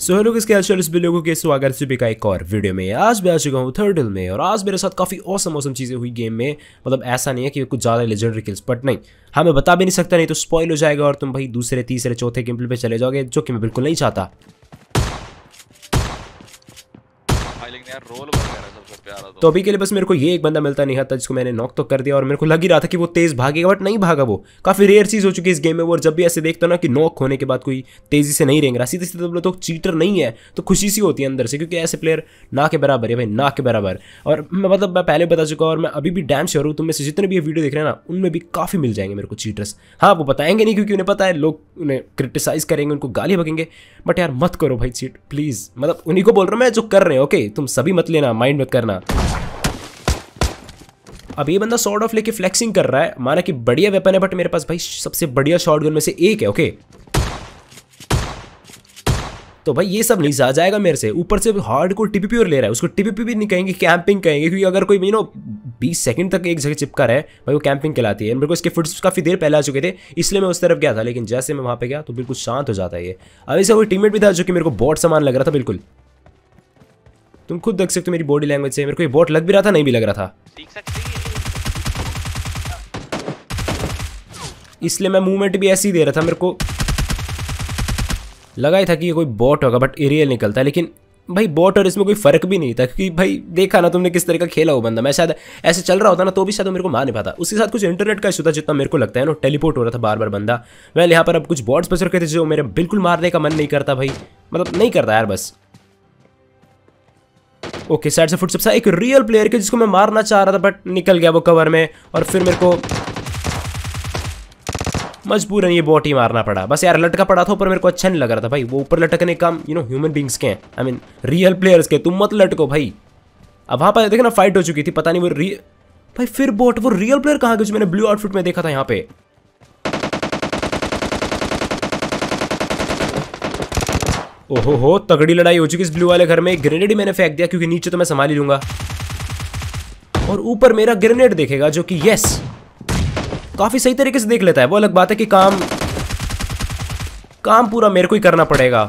So hello किसके video लोगों के स्वागत सुबह का एक और वीडियो में आज मैं आ चुका हूँ थर्ड हिल में और आज मेरे साथ काफ़ी औसम औसम चीज़ें हुई गेम में मतलब ऐसा नहीं है कि कुछ ज़्यादा लेजेंडरी किल्स बट नहीं हाँ मैं बता भी नहीं सकता नहीं तो स्पॉइल हो जाएगा और तुम भाई दूसरे तीसरे चौथे गेम पे चले जाओगे जो कि मैं बिल्कुल नहीं चाहता तो।, तो अभी के लिए बस मेरे को ये एक बंदा मिलता नहीं था जिसको मैंने नॉक तो कर दिया और मेरे को लग ही रहा था कि वो तेज़ भागेगा बट नहीं भागा वो काफ़ी रेयर चीज़ हो चुकी है इस गेम में और जब भी ऐसे देखते ना कि नॉक होने के बाद कोई तेज़ी से नहीं रेंग रहा सीधे सीधे तो चीटर तो नहीं है तो खुशी सी होती है अंदर से क्योंकि ऐसे प्लेयर ना के बराबर है भाई ना के बराबर और मैं मतलब मैं पहले बता चुका और मैं अभी भी डैम श्योर हूँ तुम में से जितने भी वीडियो देख रहे हैं ना उनमें भी काफ़ी मिल जाएंगे मेरे को चीटर्स हाँ वो बताएंगे नहीं क्योंकि उन्हें पता है लोग उन्हें क्रिटिसाइज़ करेंगे उनको गाली भगेंगे बट यार मत करो भाई चीट प्लीज़ मतलब उन्हीं को बोल रहा हूँ मैं जो कर रहे हैं ओके भाई तुम सभी मत लेना माइंड मत करना अब ये बंदा शॉर्ट ऑफ लेके फ्लेक्सिंग कर रहा है माना कि बढ़िया वेपन है बट मेरे पास भाई सबसे बढ़िया शॉटगन में से एक है ओके तो भाई ये सब नहीं जा जाएगा मेरे से ऊपर से हार्ड को टीपीपी और ले रहा है उसको टीपीपी भी नहीं कहेंगे कैंपिंग कहेंगे क्योंकि अगर कोई मीनो 20 सेकंड तक एक जगह चिपका रहे भाई वो कैंपिंग कहलाती है मेरे को इसके फुट्स काफ़ी देर पहले आ चुके थे इसलिए मैं उस तरफ गया था लेकिन जैसे मैं वहां पर गया तो बिल्कुल शांत हो जाता है ये अब ऐसा कोई टीममेट भी था जो कि मेरे को बहुत सामान लग रहा था बिल्कुल तुम खुद देख सकते हो मेरी बॉडी लैंग्वेज से मेरे को ये बोट लग भी रहा था नहीं भी लग रहा था इसलिए मैं मूवमेंट भी ऐसे ही दे रहा था मेरे को लगा ही था कि ये कोई बॉट होगा बट एरियल निकलता है लेकिन भाई बॉट और इसमें कोई फर्क भी नहीं था क्योंकि भाई देखा ना तुमने किस तरह का खेला हो बंदा मैं शायद ऐसे चल रहा होता ना तो भी शायद मेरे को मार नहीं पाता उसके साथ कुछ इंटरनेट का इशू था जितना मेरे को लगता है ना टेलीपोर्ट हो रहा था बार बार बंदा वैल यहाँ पर अब कुछ बॉट्स पसर रखे थे जो मेरे बिल्कुल मारने का मन नहीं करता भाई मतलब नहीं करता यार बस ओके साइड से फुट सबसे एक रियल प्लेयर के जिसको मैं मारना चाह रहा था बट निकल गया वो कवर में और फिर मेरे को मजबूरन ये बॉट ही मारना पड़ा बस यार लटका पड़ा था ऊपर मेरे को अच्छा नहीं लग रहा था भाई वो ऊपर लटकने का काम यू नो ह्यूमन बींग्स के आई मीन रियल प्लेयर्स के तुम मत लटको भाई अब वहाँ पर ना फाइट हो चुकी थी पता नहीं वो रियल भाई फिर बॉट वो रियल प्लेयर कहाँ गए जो मैंने ब्लू आउटफिट में देखा था यहाँ पे ओहो हो तगड़ी लड़ाई हो चुकी इस ब्लू वाले घर में ग्रेनेड ही मैंने फेंक दिया क्योंकि नीचे तो मैं संभाल ही लूंगा और ऊपर मेरा ग्रेनेड देखेगा जो कि यस काफ़ी सही तरीके से देख लेता है वो अलग बात है कि काम काम पूरा मेरे को ही करना पड़ेगा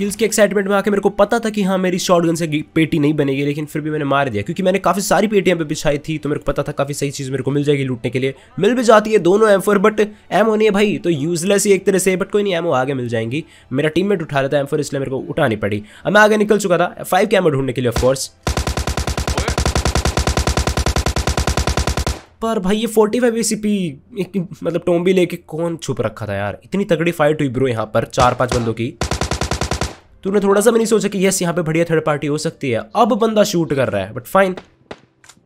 किल्स के एक्साइटमेंट में आके मेरे को पता था कि हाँ मेरी शॉर्ट गन से पेटी नहीं बनेगी लेकिन फिर भी मैंने मार दिया क्योंकि मैंने काफ़ी सारी पेटियाँ पे बिछाई थी तो मेरे को पता था काफ़ी सही चीज़ मेरे को मिल जाएगी लूटने के लिए मिल भी जाती है दोनों एम बट एम होनी है भाई तो यूजलेस ही एक तरह से बट कोई नहीं एमओ आगे मिल जाएंगी मेरा टीममेट उठा रहा था एम फोर इसलिए मेरे को उठानी पड़ी अब मैं आगे निकल चुका था फाइव कैमर ढूंढने के लिए ऑफकोर्स पर भाई ये forty five A C P मतलब टोम्बी लेके कौन छुप रखा था यार इतनी तगड़ी फाइट हुई ब्रो यहाँ पर चार पांच बंदों की तूने थोड़ा सा भी नहीं सोचा कि यस यहाँ पे बढ़िया थर्ड पार्टी हो सकती है अब बंदा शूट कर रहा है बट फाइन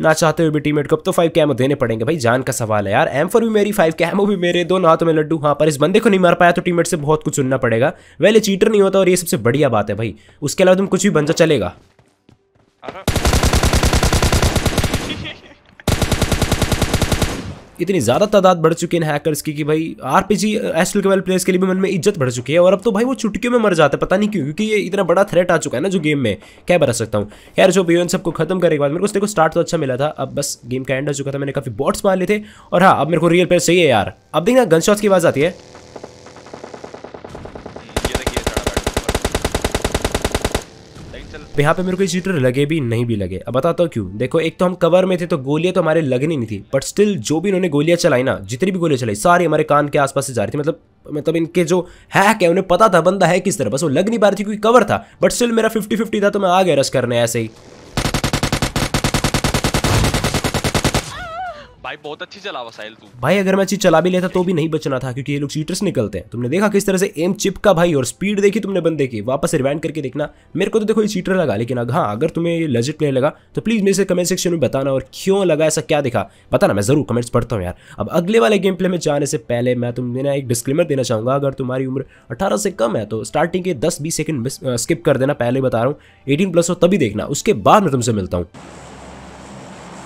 ना चाहते हुए भी टीममेट को अब तो फाइव कैमो देने पड़ेंगे भाई जान का सवाल है यार एम फोर भी मेरी फाइव कैमो भी मेरे दो हाथों तो में लड्डू हाँ पर इस बंदे को नहीं मार पाया तो टीममेट से बहुत कुछ सुनना पड़ेगा वेले चीटर नहीं होता और ये सबसे बढ़िया बात है भाई उसके अलावा तुम कुछ भी जा चलेगा इतनी ज़्यादा तादाद बढ़ चुकी है हैकर्स की कि भाई R P G astral players के लिए भी मन में इज्जत बढ़ चुकी है और अब तो भाई वो चुटकियों में मर जाते हैं पता नहीं क्यों क्योंकि ये इतना बड़ा थ्रेट आ चुका है ना जो गेम में क्या बता सकता हूँ यार जो भी सबको खत्म करने के बाद मेरे को देखो स्टार्ट तो अच्छा मिला था अब बस गेम का एंड हो चुका था मैंने काफ़ी बॉट्स मार लिए थे और हाँ अब मेरे को रियल प्लेयर है यार अब देखना गन की आवाज़ आती है तो यहाँ पे मेरे को ये चीटर लगे भी नहीं भी लगे अब बताता हूँ क्यों देखो एक तो हम कवर में थे तो गोलियां तो हमारे लगनी नहीं थी बट स्टिल जो भी इन्होंने गोलियां चलाई ना जितनी भी गोलियां चलाई सारी हमारे कान के आसपास से जा रही थी मतलब मतलब इनके जो हैक है उन्हें पता था बंदा है किस तरह बस वो लग नहीं पा रही थी क्योंकि कवर था बट स्टिल मेरा फिफ्टी फिफ्टी था तो मैं आ गया रश करने ऐसे ही भाई बहुत अच्छी चला वसाइल तू भाई अगर मैं चीज चला भी लेता तो भी नहीं बचना था क्योंकि ये लोग चीटर्स निकलते हैं तुमने देखा किस तरह से एम चिप का भाई और स्पीड देखी तुमने बंदे की वापस रिवाइंड करके देखना मेरे को तो देखो ये चीटर लगा लेकिन हाँ अगर तुम्हें लजिट प्लेयर लगा तो प्लीज मेरे से कमेंट सेक्शन में बताना और क्यों लगा ऐसा क्या दिखा पता ना मैं जरूर कमेंट्स पढ़ता हूँ यार अब अगले वाले गेम प्ले में जाने से पहले मैं तुम्हें ना एक डिस्क्लेमर देना चाहूंगा अगर तुम्हारी उम्र अठारह से कम है तो स्टार्टिंग के दस बीस सेकंड स्किप कर देना पहले बता रहा हूँ एटीन प्लस हो तभी देखना उसके बाद मैं तुमसे मिलता हूँ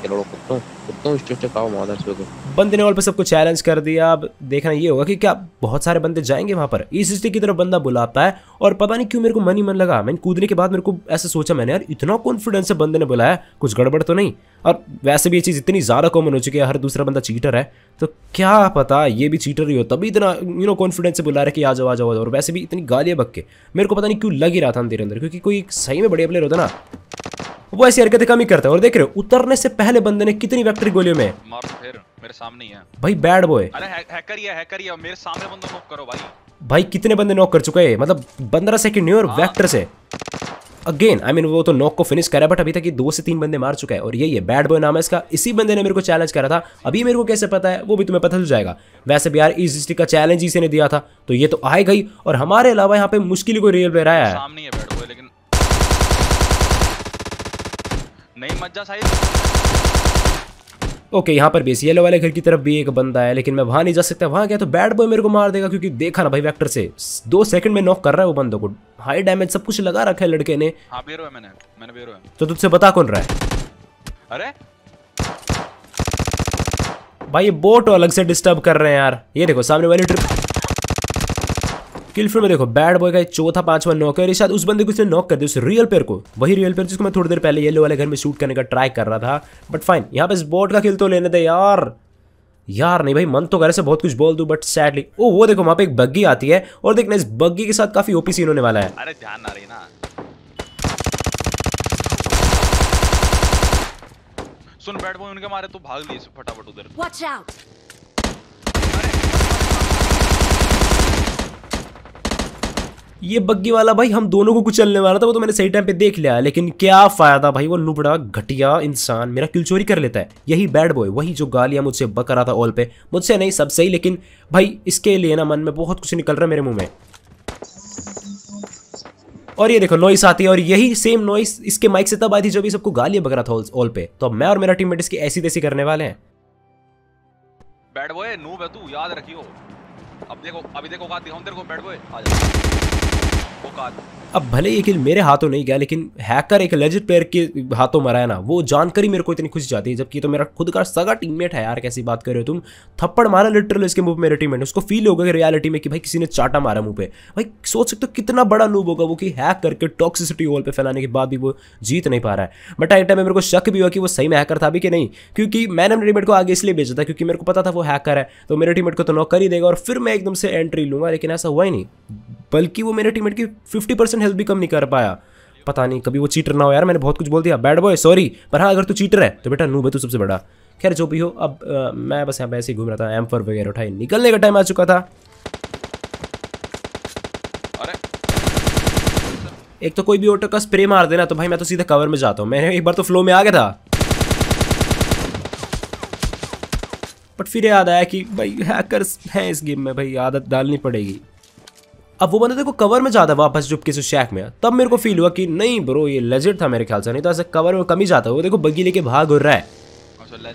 तो, तो, तो बंदे ने पे सबको चैलेंज कर दिया अब देखना ये होगा कि क्या बहुत सारे बंदे जाएंगे वहां पर इस e सिक्सटी की तरफ बंदा बुलाता है और पता नहीं क्यों मेरे को मन ही मन लगा मैंने कूदने के बाद मेरे को ऐसा सोचा मैंने यार इतना कॉन्फिडेंस से बंदे ने बुलाया कुछ गड़बड़ तो नहीं और वैसे भी ये चीज़ इतनी ज़्यादा कॉमन हो चुकी है हर दूसरा बंदा चीटर है तो क्या पता ये भी चीटर ही हो तभी इतना यू नो कॉन्फिडेंस से बुला रहे कि आ जाओ आ जाओ और वैसे भी इतनी गालियां बक के मेरे को पता नहीं क्यों लग ही रहा था अंदर अंदर क्योंकि कोई सही में बढ़िया प्लेयर होता ना वो ऐसी हरकतें कम ही करता है और देख रहे हो उतरने से पहले बंदे ने कितनी वेक्टर गोलियों में तो मेरे सामने ही है भाई बैड बॉय अरे हैकर ही है हैकर ही है मेरे सामने बंदा नॉक करो भाई भाई कितने बंदे नॉक कर चुके है मतलब 15 सेकंड न्यू और वेक्टर हाँ। से अगेन आई मीन वो तो नॉक को फिनिश करा बट अभी तक ये दो से तीन बंदे मार चुका है और यही है बैड बॉय नाम है इसका इसी बंदे ने मेरे को चैलेंज करा था अभी मेरे को कैसे पता है वो भी तुम्हें पता चल जाएगा वैसे भी यार इस डिस्ट्रिक्ट का चैलेंज इसी ने दिया था तो ये तो आए गई और हमारे अलावा यहाँ पे मुश्किल कोई रियल प्लेयर आया है नहीं मत जा साहिब ओके यहाँ पर बेस येलो वाले घर की तरफ भी एक बंदा है लेकिन मैं वहाँ नहीं जा सकता वहाँ गया तो बैड बॉय मेरे को मार देगा क्योंकि देखा ना भाई वेक्टर से दो सेकंड में नॉक कर रहा है वो बंदों को हाई डैमेज सब कुछ लगा रखा है लड़के ने हाँ, बेरो है मैंने मैंने बेरो है तो तुझसे बता कौन रहा है अरे भाई ये बोट अलग से डिस्टर्ब कर रहे हैं यार ये देखो सामने वाली ट्रिप किल फिल्म देखो बैड बॉय का चौथा पांचवा नॉक है और शायद उस बंदे को उसने नॉक कर दिया उस रियल पेयर को वही रियल पेयर जिसको मैं थोड़ी देर पहले येलो वाले घर में शूट करने का ट्राई कर रहा था बट फाइन यहाँ पे इस स्पॉट का किल तो लेने दे यार यार नहीं भाई मन तो घर से बहुत कुछ बोल दू बट सैडली ओ वो देखो वहां पे एक बग्गी आती है और देखना इस बग्गी के साथ काफी ओपी सीन होने वाला है अरे ध्यान ना रही ना सुन बैट बॉय उनके मारे तो भाग लिए फटाफट उधर वॉच आउट ये बग्गी वाला भाई हम दोनों को कुचलने वाला था वो तो मैंने सही टाइम पे देख लिया लेकिन क्या फ़ायदा भाई वो लुबड़ा घटिया इंसान मेरा क्यों चोरी कर लेता है यही बैड बॉय वही जो गालियाँ मुझसे बक रहा था ऑल पे मुझसे नहीं सब सही लेकिन भाई इसके लिए ना मन में बहुत कुछ निकल रहा है मेरे मुंह में और ये देखो नॉइस आती है और यही सेम नॉइस इसके माइक से तब आई थी जब सबको गालियाँ बक रहा था ऑल पे तो मैं और मेरा टीम इसकी ऐसी तैसी करने वाले हैं बैड बॉय नूब है तू याद रखियो अब देखो अभी देखो तेरे को बैड बॉय आ जा 不管。अब भले ये किल मेरे हाथों नहीं गया लेकिन हैकर एक लेजिट प्लेयर के हाथों मरा है ना वो जानकारी मेरे को इतनी खुशी जाती है जबकि तो मेरा खुद का सगा टीममेट है यार कैसी बात कर रहे हो तुम थप्पड़ मारा लिटरल इसके मुंह मेरे टीममेट उसको फील होगा कि रियलिटी में कि भाई किसी ने चाटा मारा मुंह पे भाई सोच सकते हो कितना बड़ा नूब होगा वो कि हैक करके टॉक्सिसिटी वॉल पर फैलाने के बाद भी वो जीत नहीं पा रहा है बट आई टाइम मेरे को शक भी हुआ कि वो सही में हैकर था भी कि नहीं क्योंकि मैंने अपने टीमेट को आगे इसलिए भेजा था क्योंकि मेरे को पता था वो हैकर है तो मेरे टीमेट को तो नौकर ही देगा और फिर मैं एकदम से एंट्री लूंगा लेकिन ऐसा हुआ ही नहीं बल्कि वो मेरे टीमेट की फिफ्टी परसेंट हेल्प भी कम नहीं कर पाया पता नहीं कभी वो चीटर ना हो यार मैंने बहुत कुछ बोल दिया बैड बॉय सॉरी पर हाँ अगर तू चीटर है तो बेटा नू भाई तू सबसे बड़ा खैर जो भी हो अब आ, मैं बस यहाँ पे ऐसे ही घूम रहा था एम फोर वगैरह उठाई निकलने का टाइम आ चुका था एक तो कोई भी ऑटो का स्प्रे मार देना तो भाई मैं तो सीधा कवर में जाता हूँ मैंने एक बार तो फ्लो में आ गया था बट फिर याद आया कि भाई हैकर्स हैं इस गेम में भाई आदत डालनी पड़ेगी अब वो बंदा देखो कवर में जाता है वापस जो किसी शैक में तब मेरे को फील हुआ कि नहीं ब्रो ये लेजेड था मेरे ख्याल से नहीं तो ऐसे कवर में कमी जाता है वो देखो बगी लेके भाग उड़ रहा है अच्छा,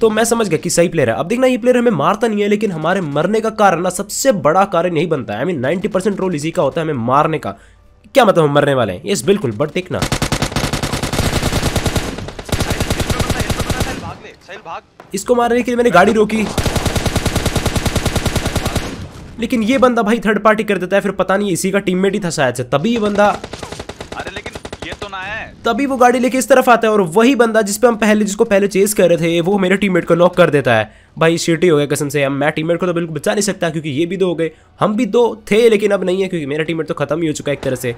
तो मैं समझ गया कि सही प्लेयर है अब देखना ये प्लेयर हमें मारता नहीं है लेकिन हमारे मरने का कारण ना सबसे बड़ा कारण यही बनता है I mean ninety percent role इसी का होता है हमें मारने का क्या मतलब हम मरने वाले हैं यस बिल्कुल बट देखना मतलब मतलब इसको मारने के लिए मैंने गाड़ी रोकी लेकिन ये बंदा भाई थर्ड पार्टी कर देता है फिर पता नहीं इसी का टीममेट ही था शायद से तभी ये बंदा अरे लेकिन ये तो ना है तभी वो गाड़ी लेके इस तरफ आता है और वही बंदा जिसपे हम पहले जिसको पहले चेस कर रहे थे वो मेरे टीममेट को नॉक कर देता है भाई सीटी हो गया कसम से अब मैं टीममेट को तो बिल्कुल बचा नहीं सकता क्योंकि ये भी दो हो गए हम भी दो थे लेकिन अब नहीं है क्योंकि मेरा टीममेट तो खत्म ही हो चुका है एक तरह से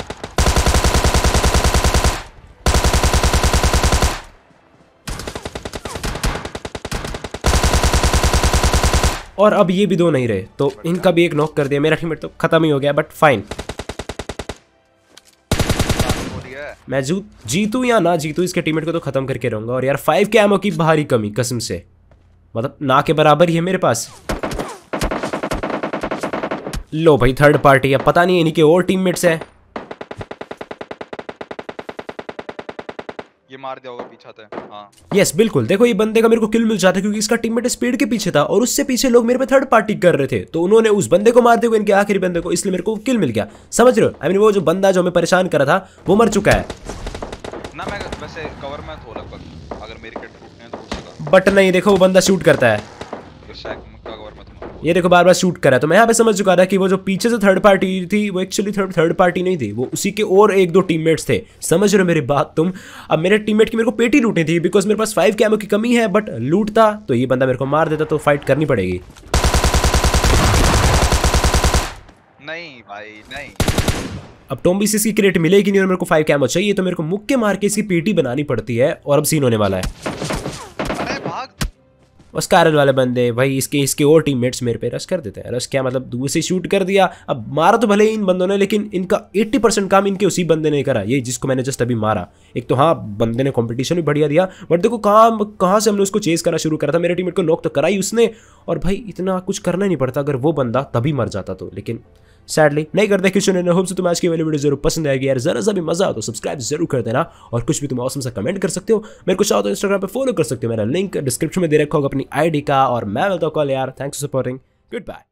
और अब ये भी दो नहीं रहे तो इनका भी एक नॉक कर दिया मेरा टीमेट तो खत्म ही हो गया बट फाइन मैं जू जीतू या ना जीतू इसके टीमेट को तो खत्म करके रहूंगा और यार फाइव के एमओ की भारी कमी कसम से मतलब ना के बराबर ही है मेरे पास लो भाई थर्ड पार्टी है पता नहीं इन्हीं के और टीममेट्स हैं मार दिया होगा पीछा था तो। हाँ यस बिल्कुल देखो ये बंदे का मेरे को किल मिल जाता क्योंकि इसका टीममेट स्पीड के पीछे था और उससे पीछे लोग मेरे पे थर्ड पार्टी कर रहे थे तो उन्होंने उस बंदे को मार दिया इनके आखिरी बंदे को इसलिए मेरे को किल मिल गया समझ रहे हो आई मीन वो जो बंदा जो हमें परेशान कर रहा था वो मर चुका है ना मैं वैसे कवर में था तो अगर मेरी कट टूटने तो बट नहीं देखो वो बंदा शूट करता है ये देखो बार बार शूट करा तो मैं यहाँ पे समझ चुका था कि वो जो पीछे से थर्ड पार्टी थी वो एक्चुअली थर्ड थर्ड पार्टी नहीं थी वो उसी के और एक दो टीममेट्स थे समझ रहे हो मेरी बात तुम अब मेरे टीममेट की मेरे को पेटी लूटनी थी बिकॉज मेरे पास फाइव कैमो की कमी है बट लूटता तो ये बंदा मेरे को मार देता तो फाइट करनी पड़ेगी नहीं भाई नहीं अब टोम्बी से इसकी क्रेट मिलेगी नहीं और मेरे को फाइव कैमो चाहिए तो मेरे को मुक्के मार के इसकी पेटी बनानी पड़ती है और अब सीन होने वाला है बस कारल वाले बंदे भाई इसके इसके और टीममेट्स मेरे पे रश कर देते हैं रश क्या मतलब दूर से शूट कर दिया अब मारा तो भले ही इन बंदों ने लेकिन इनका 80 परसेंट काम इनके उसी बंदे ने करा ये जिसको मैंने जस्ट अभी मारा एक तो हाँ बंदे ने कॉम्पिटिशन भी बढ़िया दिया बट देखो कहाँ कहाँ से हमने उसको चेज करना शुरू करा था मेरे टीम को नॉक तो करा ही उसने और भाई इतना कुछ करना नहीं पड़ता अगर वो बंदा तभी मर जाता तो लेकिन सैडली नहीं करते किसी ने होप से तुम्हें आज की वाली वीडियो जरूर पसंद आएगी यार जरा सा भी मजा हो तो सब्सक्राइब जरूर कर देना और कुछ भी तुम ऑसम से कमेंट कर सकते हो मेरे को चाहो तो इंस्टाग्राम पर फॉलो कर सकते हो मेरा लिंक डिस्क्रिप्शन में दे रखा होगा अपनी आईडी का और मैं मिलता हूँ कॉल यार thanks for supporting good bye